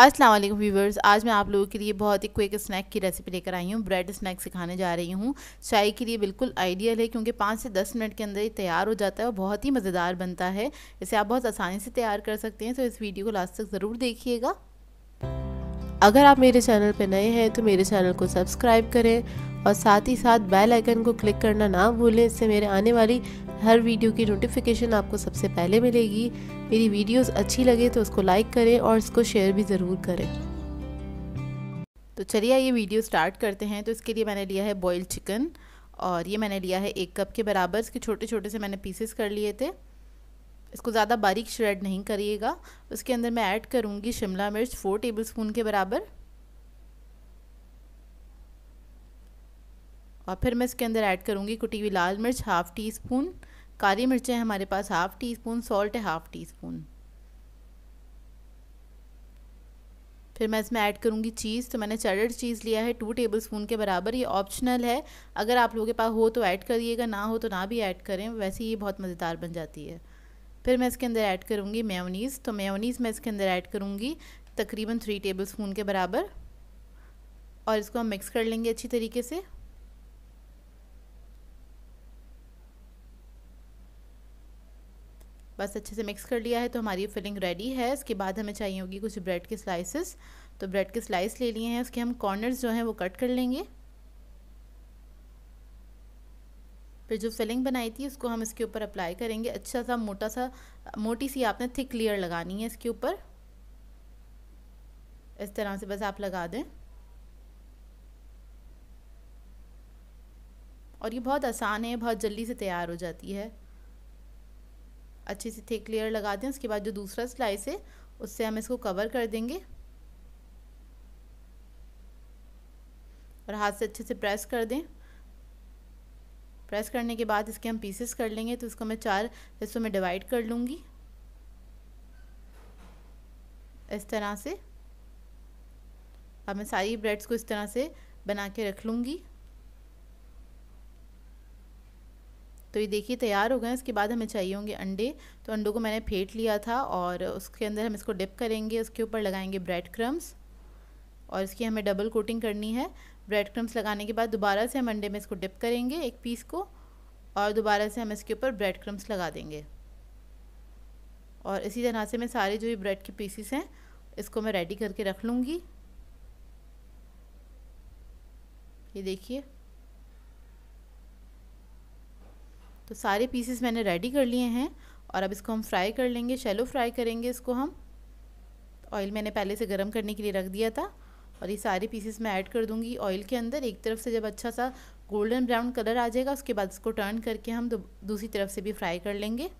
अस्सलाम वालेकुम व्यूवर्स आज मैं आप लोगों के लिए बहुत ही क्विक स्नैक की रेसिपी लेकर आई हूँ ब्रेड स्नैक सिखाने जा रही हूँ चाय के लिए बिल्कुल आइडियल है क्योंकि पाँच से दस मिनट के अंदर ही तैयार हो जाता है और बहुत ही मज़ेदार बनता है इसे आप बहुत आसानी से तैयार कर सकते हैं तो इस वीडियो को लास्ट तक ज़रूर देखिएगा अगर आप मेरे चैनल पर नए हैं तो मेरे चैनल को सब्सक्राइब करें और साथ ही साथ बेल आइकन को क्लिक करना ना भूलें इससे मेरे आने वाली हर वीडियो की नोटिफिकेशन आपको सबसे पहले मिलेगी मेरी वीडियोस अच्छी लगे तो उसको लाइक करें और इसको शेयर भी ज़रूर करें तो चलिए ये वीडियो स्टार्ट करते हैं तो इसके लिए मैंने लिया है बॉयल्ड चिकन और ये मैंने लिया है एक कप के बराबर इसके छोटे छोटे से मैंने पीसेस कर लिए थे इसको ज़्यादा बारीक श्रेड नहीं करिएगा उसके अंदर मैं ऐड करूँगी शिमला मिर्च फोर टेबल स्पून के बराबर और फिर मैं इसके अंदर ऐड करूँगी कुटी हुई लाल मिर्च हाफ़ टी स्पून काली मिर्चें हमारे पास हाफ़ टी स्पून सॉल्ट है हाफ़ टी स्पून फिर मैं इसमें ऐड करूँगी चीज़ तो मैंने चडर चीज़ लिया है टू टेबल स्पून के बराबर ये ऑप्शनल है अगर आप लोगों के पास हो तो ऐड करिएगा ना हो तो ना भी ऐड करें वैसे ये बहुत मज़ेदार बन जाती है फिर मैं इसके अंदर ऐड करूँगी मेयोनीज़ तो मेयोनीज़ मैं इसके अंदर ऐड करूँगी तकरीबन थ्री टेबल स्पून के बराबर और इसको हम मिक्स कर लेंगे अच्छी तरीके से बस अच्छे से मिक्स कर लिया है तो हमारी फिलिंग रेडी है इसके बाद हमें चाहिए होगी कुछ ब्रेड के स्लाइसेस तो ब्रेड के स्लाइस ले लिए हैं उसके हम कॉर्नर्स जो हैं वो कट कर लेंगे फिर जो फिलिंग बनाई थी उसको हम इसके ऊपर अप्लाई करेंगे अच्छा सा मोटा सा मोटी सी आपने थिक लेयर लगानी है इसके ऊपर इस तरह से बस आप लगा दें और ये बहुत आसान है बहुत जल्दी से तैयार हो जाती है अच्छी सी थिक लेयर लगा दें उसके बाद जो दूसरा स्लाइस है उससे हम इसको कवर कर देंगे और हाथ से अच्छे से प्रेस कर दें प्रेस करने के बाद इसके हम पीसेस कर लेंगे तो इसको मैं चार हिस्सों में डिवाइड कर लूँगी इस तरह से अब मैं सारी ब्रेड्स को इस तरह से बना के रख लूँगी तो ये देखिए तैयार हो गए इसके बाद हमें चाहिए होंगे अंडे तो अंडों को मैंने फेंट लिया था और उसके अंदर हम इसको डिप करेंगे उसके ऊपर लगाएंगे ब्रेड क्रम्स और इसकी हमें डबल कोटिंग करनी है ब्रेड क्रम्स लगाने के बाद दोबारा से हम अंडे में इसको डिप करेंगे एक पीस को और दोबारा से हम इसके ऊपर ब्रेड क्रम्स लगा देंगे और इसी तरह से मैं सारे जो ये ब्रेड के पीसीस हैं इसको मैं रेडी करके रख लूँगी ये देखिए तो सारे पीसेस मैंने रेडी कर लिए हैं और अब इसको हम फ्राई कर लेंगे शैलो फ्राई करेंगे इसको हम ऑयल मैंने पहले से गर्म करने के लिए रख दिया था और ये सारे पीसेस मैं ऐड कर दूँगी ऑयल के अंदर एक तरफ से जब अच्छा सा गोल्डन ब्राउन कलर आ जाएगा उसके बाद इसको टर्न करके हम दूसरी तरफ से भी फ्राई कर लेंगे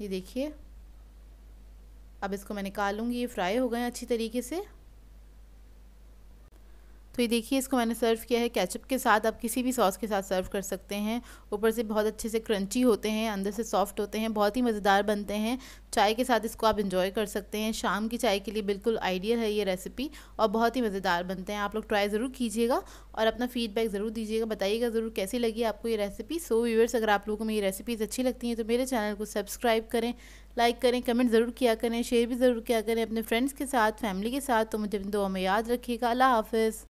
ये देखिए अब इसको मैं निकालूंगी ये फ्राई हो गए अच्छी तरीके से तो ये देखिए इसको मैंने सर्व किया है कैचअप के साथ आप किसी भी सॉस के साथ सर्व कर सकते हैं ऊपर से बहुत अच्छे से क्रंची होते हैं अंदर से सॉफ्ट होते हैं बहुत ही मज़ेदार बनते हैं चाय के साथ इसको आप इंजॉय कर सकते हैं शाम की चाय के लिए बिल्कुल आइडियल है ये रेसिपी और बहुत ही मज़ेदार बनते हैं आप लोग ट्राई ज़रूर कीजिएगा और अपना फीडबैक ज़रूर दीजिएगा बताइएगा ज़रूर कैसी लगी आपको ये रेसिपी सो व्यूवर्स अगर आप लोगों को मेरी रेसिपीज़ अच्छी लगती हैं तो मेरे चैनल को सब्सक्राइब करें लाइक करें कमेंट ज़रूर किया करें शेयर भी ज़रूर किया करें अपने फ्रेंड्स के साथ फैमिली के साथ तो मुझे अपनी दुआ में याद रखिएगा अल्लाह हाफ़